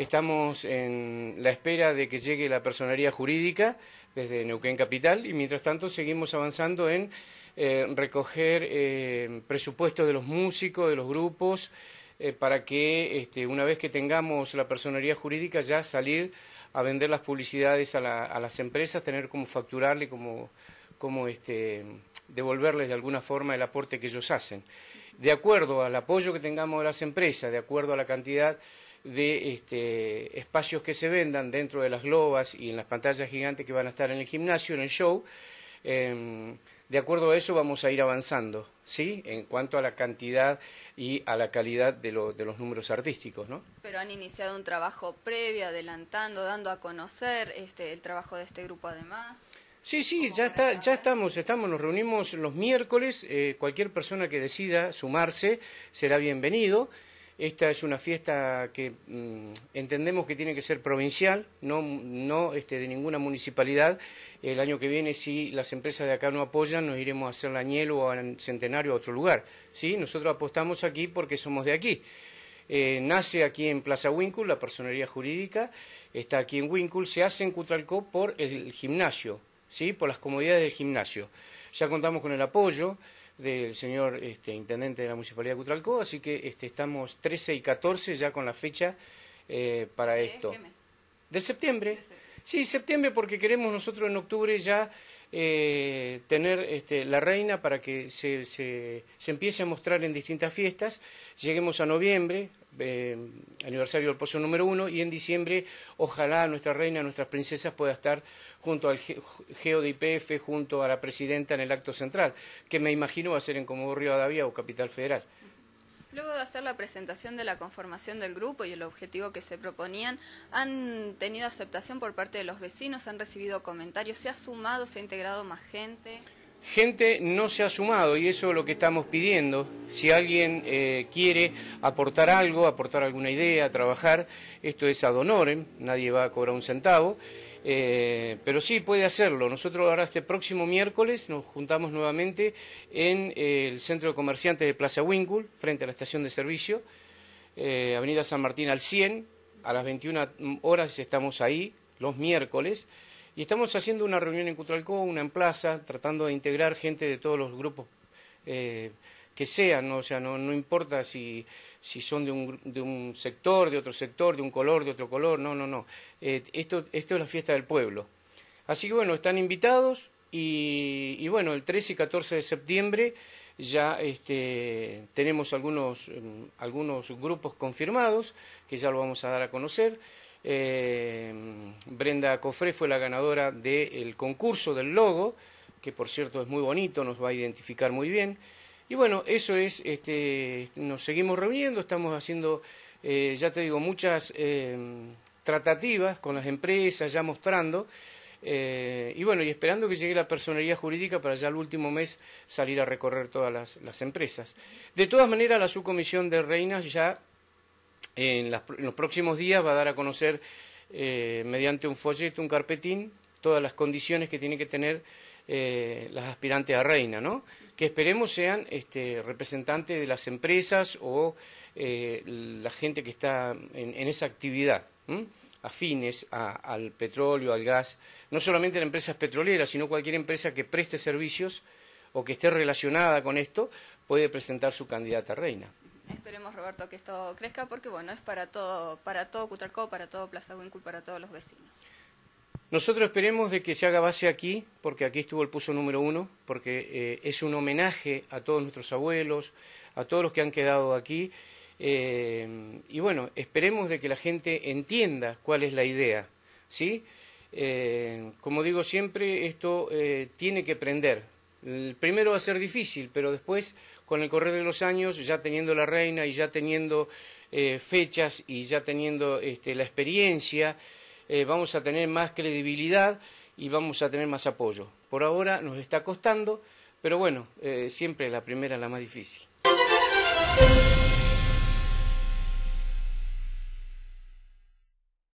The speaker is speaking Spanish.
Estamos en la espera de que llegue la personería jurídica desde Neuquén Capital y mientras tanto seguimos avanzando en eh, recoger eh, presupuestos de los músicos, de los grupos, eh, para que este, una vez que tengamos la personería jurídica ya salir a vender las publicidades a, las empresas, tener como facturarle, como, este, devolverles de alguna forma el aporte que ellos hacen. De acuerdo al apoyo que tengamos de las empresas, de acuerdo a la cantidad de este, espacios que se vendan dentro de las globas y en las pantallas gigantes que van a estar en el gimnasio, en el show. Em, de acuerdo a eso vamos a ir avanzando, ¿sí? En cuanto a la cantidad y a la calidad de, de los números artísticos, ¿no? Pero han iniciado un trabajo previo, adelantando, dando a conocer este, el trabajo de este grupo además. Sí, sí, ya está, ya estamos, estamos, nos reunimos los miércoles, eh, cualquier persona que decida sumarse será bienvenido. Esta es una fiesta que mm, entendemos que tiene que ser provincial, no, este, de ninguna municipalidad. El año que viene, si las empresas de acá no apoyan, nos iremos a hacer la añelo o a Centenario a otro lugar. ¿sí? Nosotros apostamos aquí porque somos de aquí. Eh, nace aquí en Plaza Winkle, la personería jurídica, está aquí en Winkle se hace en Cutralcó por el gimnasio, ¿sí? por las comodidades del gimnasio. Ya contamos con el apoyo del señor este, intendente de la Municipalidad de Cutralcó, así que este, estamos 13 y 14 ya con la fecha eh, para esto. De septiembre. Sí, septiembre porque queremos nosotros en octubre ya eh, tener este, la reina para que se, empiece a mostrar en distintas fiestas. Lleguemos a noviembre, eh, aniversario del pozo número uno, y en diciembre ojalá nuestra reina, nuestras princesas pueda estar junto al geo de IPF, junto a la presidenta en el acto central, que me imagino va a ser en Comodoro Adavia o Capital Federal. Luego de hacer la presentación de la conformación del grupo y el objetivo que se proponían, han tenido aceptación por parte de los vecinos, han recibido comentarios, se ha sumado, se ha integrado más gente. Gente no se ha sumado y eso es lo que estamos pidiendo. Si alguien eh, quiere aportar algo, aportar alguna idea, trabajar, esto es ad honorem, nadie va a cobrar un centavo, eh, pero sí puede hacerlo. Nosotros ahora este próximo miércoles nos juntamos nuevamente en eh, el Centro de Comerciantes de Plaza Winkle, frente a la estación de servicio, Avenida San Martín al 100, a las 21 horas estamos ahí, los miércoles. Y estamos haciendo una reunión en Cutralcó, una en plaza, tratando de integrar gente de todos los grupos eh, que sean, ¿no? o sea, no, no importa si, si son de un, de un, sector, de otro sector, de un color, de otro color, no, no, no. Eh, esto, esto es la fiesta del pueblo. Así que bueno, están invitados y, bueno, el 13 y 14 de septiembre ya este, tenemos algunos, mm, algunos grupos confirmados que ya lo vamos a dar a conocer. Eh, Brenda Cofré fue la ganadora del concurso del logo, que por cierto es muy bonito, nos va a identificar muy bien. Y bueno, eso es, este, nos seguimos reuniendo, estamos haciendo, eh, ya te digo, muchas eh, tratativas con las empresas, ya mostrando. y bueno, y esperando que llegue la personería jurídica para ya el último mes salir a recorrer todas las, las empresas. De todas maneras, la subcomisión de Reinas ya en, los próximos días va a dar a conocer eh, mediante un folleto, un carpetín, todas las condiciones que tienen que tener eh, las aspirantes a reina, ¿no? Que esperemos sean este, representantes de las empresas o eh, la gente que está en, esa actividad, afines al petróleo, al gas, no solamente las empresas petroleras, sino cualquier empresa que preste servicios o que esté relacionada con esto puede presentar su candidata a reina. Esperemos, Roberto, que esto crezca porque, bueno, es para todo, para todo para todo Plaza y para todos los vecinos. Nosotros esperemos de que se haga base aquí, porque aquí estuvo el puso número uno, porque eh, es un homenaje a todos nuestros abuelos, a todos los que han quedado aquí. Eh, y bueno, esperemos de que la gente entienda cuál es la idea, ¿sí? Eh, como digo siempre, esto tiene que prender, el primero va a ser difícil, pero después, con el correr de los años, ya teniendo la reina y ya teniendo eh, fechas y ya teniendo este, la experiencia, eh, vamos a tener más credibilidad y vamos a tener más apoyo. Por ahora nos está costando, pero bueno, eh, siempre la primera es la más difícil.